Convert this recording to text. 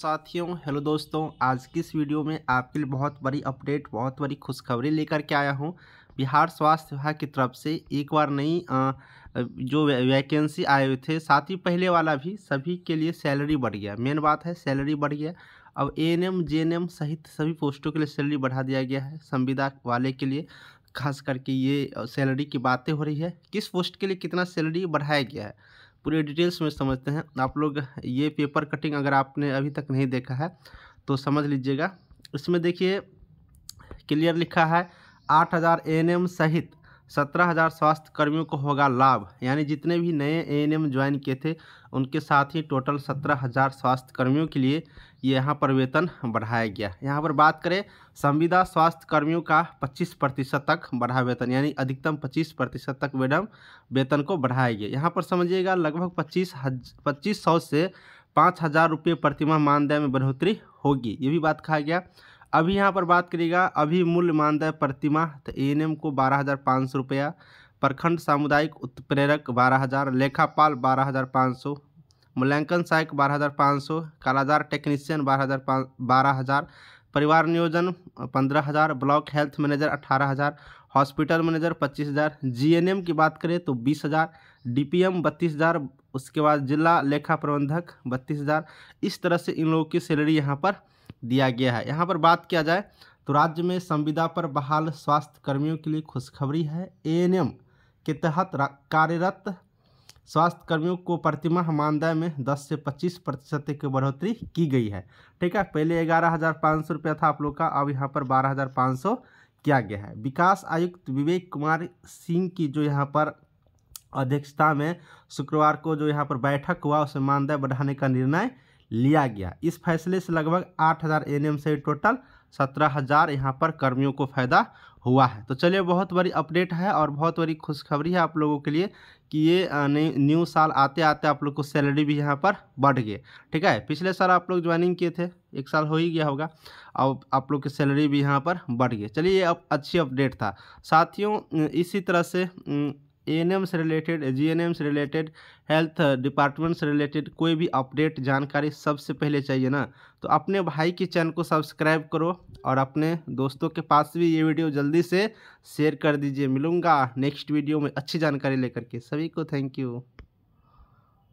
साथियों हेलो दोस्तों आज की इस वीडियो में आपके लिए बहुत बड़ी अपडेट बहुत बड़ी खुशखबरी लेकर के आया हूं बिहार स्वास्थ्य विभाग की तरफ से एक बार नई जो वैकेंसी आए हुए थे साथ ही पहले वाला भी सभी के लिए सैलरी बढ़ गया मेन बात है सैलरी बढ़ गया अब A N M J N M सहित सभी पोस्टों के लिए सैलरी बढ़ा दिया गया है संविदा वाले के लिए खास करके ये सैलरी की बातें हो रही है किस पोस्ट के लिए कितना सैलरी बढ़ाया गया है पूरे डिटेल्स में समझते हैं आप लोग ये पेपर कटिंग अगर आपने अभी तक नहीं देखा है तो समझ लीजिएगा इसमें देखिए क्लियर लिखा है आठ हज़ार एन एम सहित सत्रह हज़ार स्वास्थ्य कर्मियों को होगा लाभ यानी जितने भी नए ए एन एम ज्वाइन किए थे उनके साथ ही टोटल सत्रह हज़ार स्वास्थ्य कर्मियों के लिए ये यहाँ पर वेतन बढ़ाया गया यहाँ पर बात करें संविदा स्वास्थ्य कर्मियों का पच्चीस प्रतिशत तक बढ़ा वेतन यानी अधिकतम पच्चीस प्रतिशत तक वेडम वेतन को बढ़ाया गया यहाँ पर समझिएगा लगभग पच्चीस हज पच्चीस सौ से पाँच हज़ार रुपये प्रतिमा मानदेय में बढ़ोतरी होगी ये भी बात कहा गया अभी यहाँ पर बात करिएगा अभी मूल्य मानदेय प्रतिमा तो ए को बारह हज़ार पाँच सौ रुपया प्रखंड सामुदायिक उत्प्रेरक बारह हज़ार लेखापाल बारह हज़ार पाँच सौ मूल्यांकन सहायक बारह हज़ार पाँच सौ कालाजार टेक्नीशियन बारह हज़ार बारह हज़ार परिवार नियोजन पंद्रह हज़ार ब्लॉक हेल्थ मैनेजर अट्ठारह हज़ार हॉस्पिटल मैनेजर पच्चीस हज़ार एम की बात करें तो बीस हज़ार एम बत्तीस हज़ार उसके बाद जिला लेखा प्रबंधक बत्तीस हज़ार इस तरह से इन लोगों की सैलरी यहाँ पर दिया गया है यहाँ पर बात किया जाए तो राज्य में संविदा पर बहाल स्वास्थ्य कर्मियों के लिए खुशखबरी है एएनएम के तहत कार्यरत स्वास्थ्य कर्मियों को प्रतिमाह मानदेय में 10 से 25 प्रतिशत की बढ़ोतरी की गई है ठीक है पहले ग्यारह हज़ार पाँच सौ रुपया था आप लोग का अब यहाँ पर बारह हज़ार पाँच सौ किया गया है विकास आयुक्त विवेक कुमार सिंह की जो यहाँ पर अध्यक्षता में शुक्रवार को जो यहाँ पर बैठक हुआ उसमें मानदेय बढ़ाने का निर्णय लिया गया इस फैसले से लगभग आठ हज़ार एन से टोटल सत्रह हज़ार यहाँ पर कर्मियों को फायदा हुआ है तो चलिए बहुत बड़ी अपडेट है और बहुत बड़ी खुशखबरी है आप लोगों के लिए कि ये न्यू साल आते आते आप लोग को सैलरी भी यहाँ पर बढ़ गए ठीक है पिछले साल आप लोग ज्वाइनिंग किए थे एक साल हो ही गया होगा और आप लोग की सैलरी भी यहाँ पर बढ़ गई चलिए ये अब अच्छी अपडेट था साथियों इसी तरह से ए एन एम से रिलेटेड जी एन एम से रिलेटेड हेल्थ डिपार्टमेंट से रिलेटेड कोई भी अपडेट जानकारी सबसे पहले चाहिए ना तो अपने भाई के चैनल को सब्सक्राइब करो और अपने दोस्तों के पास भी ये वीडियो जल्दी से शेयर कर दीजिए मिलूँगा नेक्स्ट वीडियो में अच्छी जानकारी लेकर के सभी को थैंक यू